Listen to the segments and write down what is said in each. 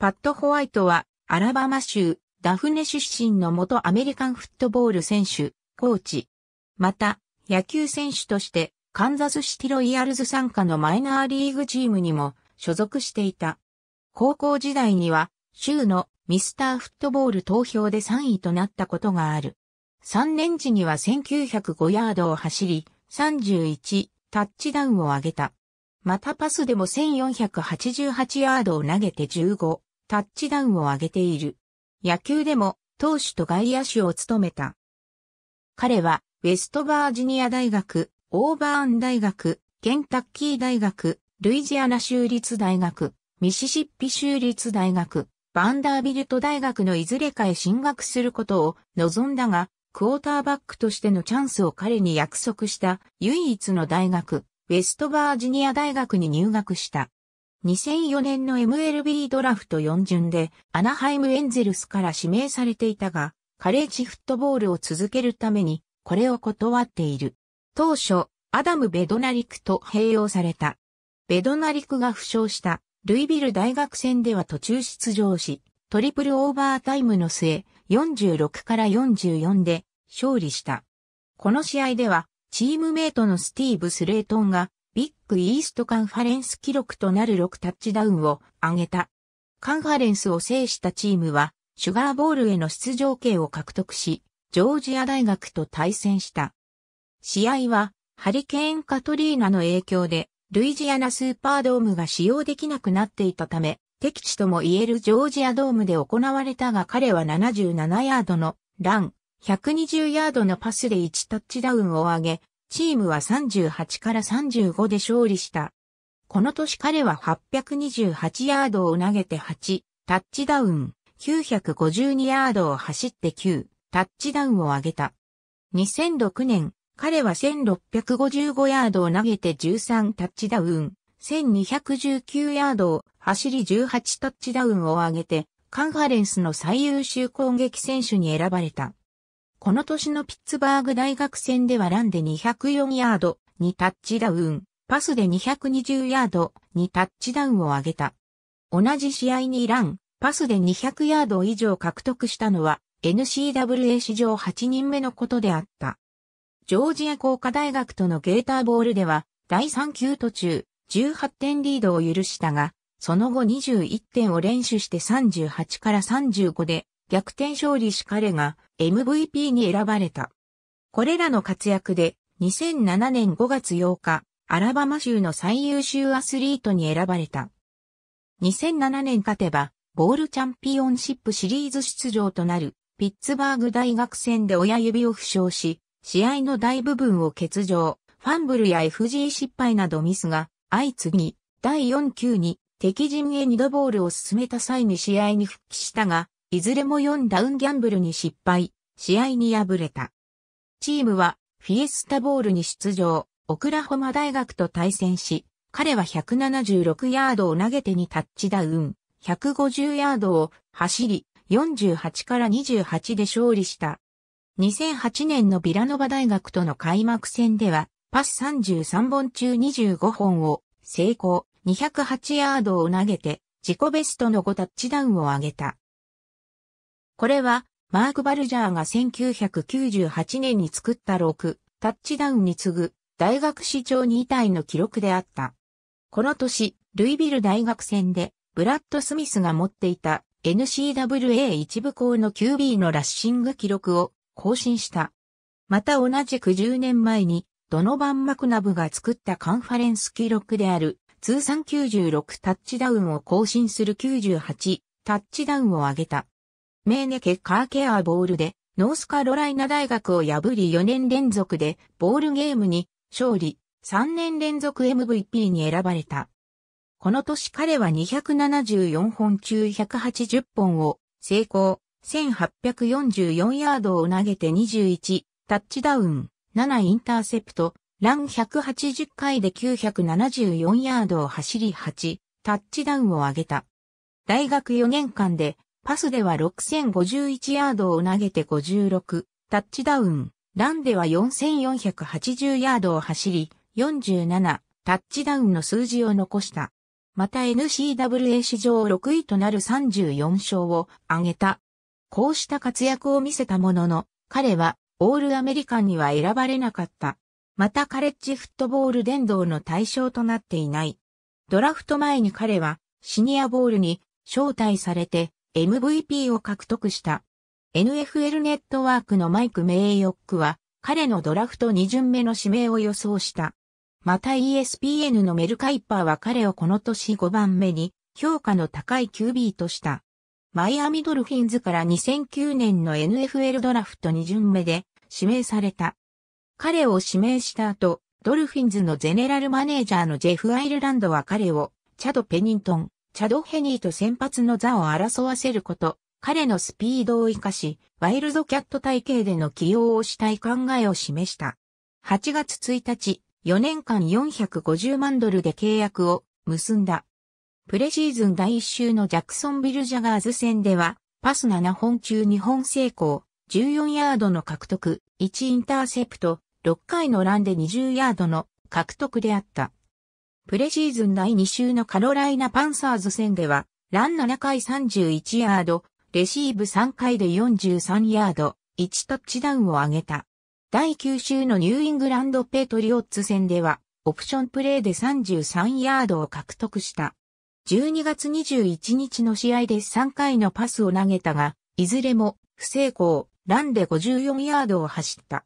パット・ホワイトは、アラバマ州、ダフネ出身の元アメリカンフットボール選手、コーチ。また、野球選手として、カンザスシティロイヤルズ参加のマイナーリーグチームにも所属していた。高校時代には、州のミスターフットボール投票で3位となったことがある。3年時には1905ヤードを走り、31タッチダウンを上げた。またパスでも1488ヤードを投げて15タッチダウンを挙げている。野球でも投手と外野手を務めた。彼はウェストバージニア大学、オーバーン大学、ケンタッキー大学、ルイジアナ州立大学、ミシシッピ州立大学、バンダービルト大学のいずれかへ進学することを望んだが、クォーターバックとしてのチャンスを彼に約束した唯一の大学、ウェストバージニア大学に入学した。2004年の MLB ドラフト4巡でアナハイムエンゼルスから指名されていたが、カレッジフットボールを続けるためにこれを断っている。当初、アダム・ベドナリクと併用された。ベドナリクが負傷した、ルイビル大学戦では途中出場し、トリプルオーバータイムの末、46から44で勝利した。この試合では、チームメイトのスティーブ・スレートンがクイーストカンファレンス記録となる6タッチダウンを挙げた。カンファレンスを制したチームは、シュガーボールへの出場権を獲得し、ジョージア大学と対戦した。試合は、ハリケーンカトリーナの影響で、ルイジアナスーパードームが使用できなくなっていたため、敵地とも言えるジョージアドームで行われたが彼は77ヤードのラン、120ヤードのパスで1タッチダウンを上げ、チームは38から35で勝利した。この年彼は828ヤードを投げて8、タッチダウン、952ヤードを走って9、タッチダウンを上げた。2006年、彼は1655ヤードを投げて13タッチダウン、1219ヤードを走り18タッチダウンを上げて、カンファレンスの最優秀攻撃選手に選ばれた。この年のピッツバーグ大学戦ではランで204ヤードにタッチダウン、パスで220ヤードにタッチダウンを挙げた。同じ試合にラン、パスで200ヤード以上獲得したのは n c w a 史上8人目のことであった。ジョージア工科大学とのゲーターボールでは第3球途中18点リードを許したが、その後21点を連取して38から35で逆転勝利し彼が MVP に選ばれた。これらの活躍で2007年5月8日、アラバマ州の最優秀アスリートに選ばれた。2007年勝てば、ボールチャンピオンシップシリーズ出場となる、ピッツバーグ大学戦で親指を負傷し、試合の大部分を欠場、ファンブルや FG 失敗などミスが、相次ぎ、第4球に敵陣へ2度ボールを進めた際に試合に復帰したが、いずれも4ダウンギャンブルに失敗、試合に敗れた。チームはフィエスタボールに出場、オクラホマ大学と対戦し、彼は176ヤードを投げてにタッチダウン、150ヤードを走り、48から28で勝利した。2008年のビラノバ大学との開幕戦では、パス33本中25本を成功、208ヤードを投げて、自己ベストの5タッチダウンを上げた。これは、マーク・バルジャーが1998年に作った6、タッチダウンに次ぐ、大学史上2体の記録であった。この年、ルイビル大学戦で、ブラッド・スミスが持っていた n c w a 一部校の QB のラッシング記録を更新した。また同じく10年前に、ドノバン・マクナブが作ったカンファレンス記録である、通算96タッチダウンを更新する98タッチダウンを上げた。メーネケ・カーケアーボールで、ノースカロライナ大学を破り4年連続でボールゲームに勝利、3年連続 MVP に選ばれた。この年彼は274本中180本を成功、1844ヤードを投げて21、タッチダウン、7インターセプト、ラン180回で974ヤードを走り8、タッチダウンを上げた。大学4年間でパスでは6051ヤードを投げて56、タッチダウン。ランでは4480ヤードを走り、47、タッチダウンの数字を残した。また n c w a 史上6位となる34勝を挙げた。こうした活躍を見せたものの、彼はオールアメリカンには選ばれなかった。またカレッジフットボール伝道の対象となっていない。ドラフト前に彼はシニアボールに招待されて MVP を獲得した。NFL ネットワークのマイク・メイヨックは、彼のドラフト2巡目の指名を予想した。また ESPN のメルカイパーは彼をこの年5番目に評価の高い QB とした。マイアミドルフィンズから2009年の NFL ドラフト2巡目で指名された。彼を指名した後、ドルフィンズのゼネラルマネージャーのジェフ・アイルランドは彼をチャド・ペニントン、チャド・ヘニーと先発の座を争わせること、彼のスピードを活かし、ワイルドキャット体系での起用をしたい考えを示した。8月1日、4年間450万ドルで契約を結んだ。プレシーズン第1週のジャクソンビル・ジャガーズ戦では、パス7本中2本成功、14ヤードの獲得、1インターセプト、6回のランで20ヤードの獲得であった。プレシーズン第2週のカロライナパンサーズ戦では、ラン7回31ヤード、レシーブ3回で43ヤード、1タッチダウンを挙げた。第9週のニューイングランドペトリオッツ戦では、オプションプレーで33ヤードを獲得した。12月21日の試合で3回のパスを投げたが、いずれも不成功、ランで54ヤードを走った。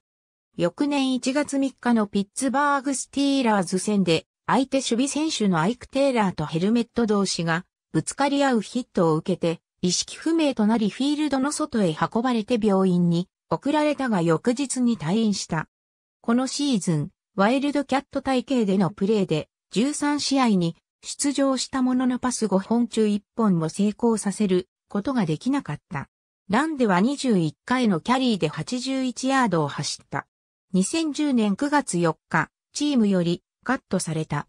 翌年1月3日のピッツバーグスティーラーズ戦で相手守備選手のアイク・テイラーとヘルメット同士がぶつかり合うヒットを受けて意識不明となりフィールドの外へ運ばれて病院に送られたが翌日に退院した。このシーズン、ワイルドキャット体系でのプレーで13試合に出場したもののパス5本中1本も成功させることができなかった。ランでは21回のキャリーで81ヤードを走った。2010年9月4日、チームよりカットされた。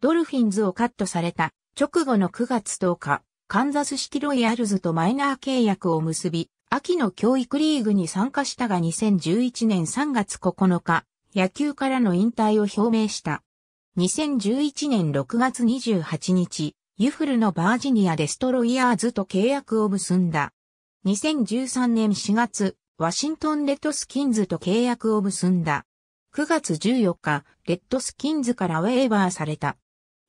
ドルフィンズをカットされた直後の9月10日、カンザス式ロイヤルズとマイナー契約を結び、秋の教育リーグに参加したが2011年3月9日、野球からの引退を表明した。2011年6月28日、ユフルのバージニアデストロイヤーズと契約を結んだ。2013年4月、ワシントンレッドスキンズと契約を結んだ。9月14日、レッドスキンズからウェーバーされた。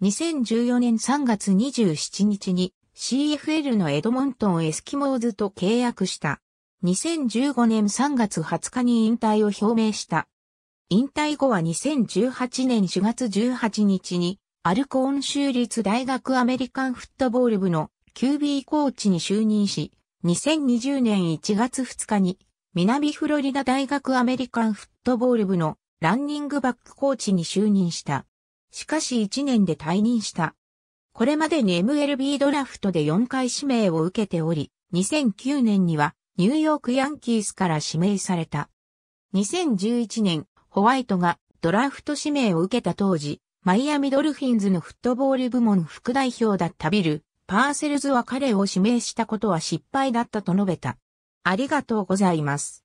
2014年3月27日に CFL のエドモントンエスキモーズと契約した。2015年3月20日に引退を表明した。引退後は2018年4月18日にアルコーン州立大学アメリカンフットボール部の QB コーチに就任し、2020年1月2日に南フロリダ大学アメリカンフットボール部のランニングバックコーチに就任した。しかし1年で退任した。これまでに MLB ドラフトで4回指名を受けており、2009年にはニューヨークヤンキースから指名された。2011年、ホワイトがドラフト指名を受けた当時、マイアミドルフィンズのフットボール部門副代表だったビル、パーセルズは彼を指名したことは失敗だったと述べた。ありがとうございます。